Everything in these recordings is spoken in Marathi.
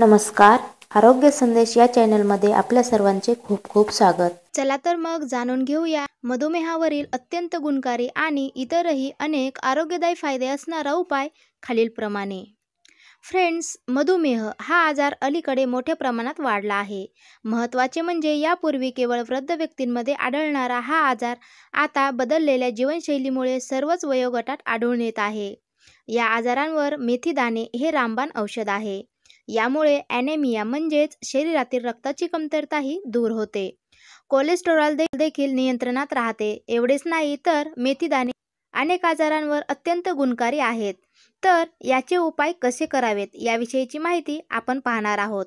नमस्कार आरोग्य संदेश या चॅनलमध्ये आपल्या सर्वांचे खूप खूप स्वागत चला तर मग जाणून घेऊया मधुमेहावरील अत्यंत गुणकारी आणि इतरही अनेक आरोग्यदायी फायदे असणारा उपाय खालीलप्रमाणे फ्रेंड्स मधुमेह हा आजार अलीकडे मोठ्या प्रमाणात वाढला आहे महत्त्वाचे म्हणजे यापूर्वी केवळ वृद्ध व्यक्तींमध्ये आढळणारा हा आजार आता बदललेल्या जीवनशैलीमुळे सर्वच वयोगटात आढळून येत आहे या आजारांवर मेथीदाणे हे रामबाण औषध आहे यामुळे ॲनेमिया म्हणजेच शरीरातील रक्ताची कमतरताही दूर होते कोलेस्ट्रॉल देखील नियंत्रणात राहते एवढेच नाही तर मेथीदाणे अनेक आजारांवर अत्यंत गुणकारी आहेत तर याचे उपाय कसे करावेत याविषयीची माहिती आपण पाहणार आहोत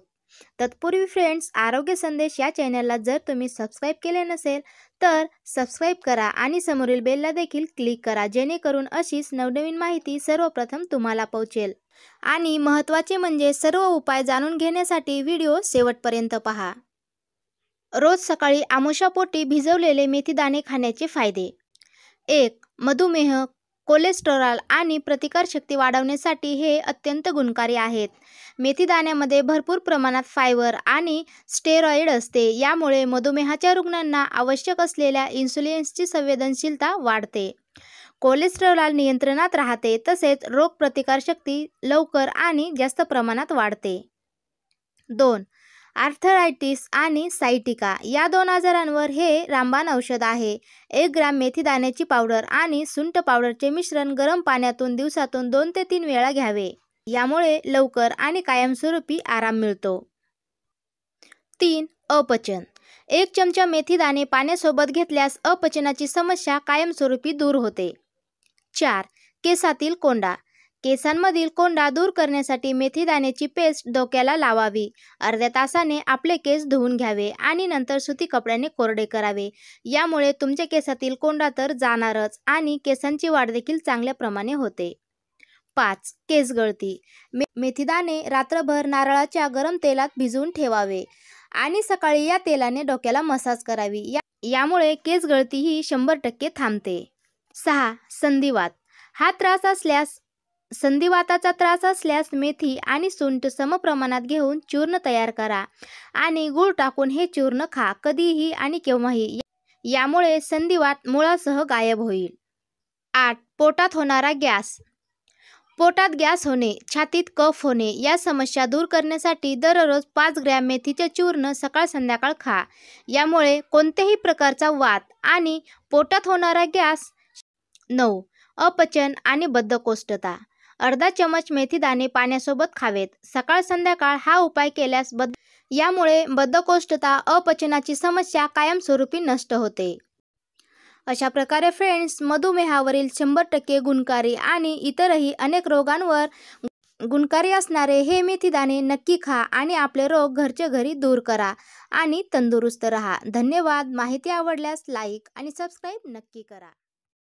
तत्पूर्वी फ्रेंड्स आरोग्य संदेश या चॅनलला जर तुम्ही सबस्क्राईब केले नसेल तर सबस्क्राईब करा आणि समोरील बेलला देखील क्लिक करा जेणेकरून अशीच नवनवीन माहिती सर्वप्रथम तुम्हाला पोहोचेल आणि महत्त्वाचे म्हणजे सर्व उपाय जाणून घेण्यासाठी व्हिडिओ शेवटपर्यंत पहा रोज सकाळी आमोशापोटी भिजवलेले मेथीदाणे खाण्याचे फायदे एक मधुमेह कोलेस्टेरॉल आणि प्रतिकारशक्ती वाढवण्यासाठी हे अत्यंत गुणकारी आहेत मेथीदाण्यामध्ये भरपूर प्रमाणात फायबर आणि स्टेरॉईड असते यामुळे मधुमेहाच्या रुग्णांना आवश्यक असलेल्या इन्सुलिन्सची संवेदनशीलता वाढते कोलेस्ट्रॉल नियंत्रणात राहते तसेच रोगप्रतिकारशक्ती लवकर आणि जास्त प्रमाणात वाढते दोन आर्थरायटिस आणि सायटिका या दोन आजारांवर हे रामबाण औषध आहे एक ग्राम मेथी पावडर आणि सुंट पावडरचे मिश्रण गरम पाण्यातून दिवसातून दोन ते तीन वेळा घ्यावे यामुळे लवकर आणि कायमस्वरूपी आराम मिळतो तीन अपचन एक चमचा मेथी दाणे पाण्यासोबत घेतल्यास अपचनाची समस्या कायमस्वरूपी दूर होते चार केसातील कोंडा केसांमधील कोंडा दूर करण्यासाठी मेथी पेस्ट डोक्याला लावावी अर्ध्या तासाने आपले केस धुवून घ्यावे आणि नंतर सुती कपड्याने कोरडे करावे यामुळे तुमच्या केसातील कोंडा तर जाणारच आणि केसांची वाढ देखील चांगल्या प्रमाणे होते पाच केस गळती मे मेथीदाणे रात्रभर नारळाच्या गरम तेलात भिजवून ठेवावे आणि सकाळी या तेलाने डोक्याला मसाज करावी या यामुळे केस गळती ही शंभर टक्के थांबते सहा संधिवात हा त्रास असल्यास संधिवाताचा त्रास असल्यास मेथी आणि सुंठ समप्रमाणात घेऊन चूर्ण तयार करा आणि गुळ टाकून हे चूर्ण खा कधीही आणि केव्हाही यामुळे संधिवात मुळासह गायब होईल आठ पोटात होणारा गॅस पोटात गॅस होणे छातीत कफ होणे या समस्या दूर करण्यासाठी दररोज पाच ग्रॅम मेथीचे चूर्ण सकाळ संध्याकाळ खा यामुळे कोणत्याही प्रकारचा वात आणि पोटात होणारा गॅस नऊ अपचन आणि बद्धकोष्ठता अर्धा चमच मेथीदाणे पाण्यासोबत खावेत सकाळ संध्याकाळ हा उपाय केल्यास बद यामुळे बद्धकोष्ठता अपचनाची समस्या कायमस्वरूपी नष्ट होते अशा प्रकारे फ्रेंड्स मधुमेहावरील शंभर टक्के गुणकारी आणि इतरही अनेक रोगांवर गुणकारी असणारे हे मेथीदाणे नक्की खा आणि आपले रोग घरचे घरी दूर करा आणि तंदुरुस्त रहा धन्यवाद माहिती आवडल्यास लाईक आणि सबस्क्राईब नक्की करा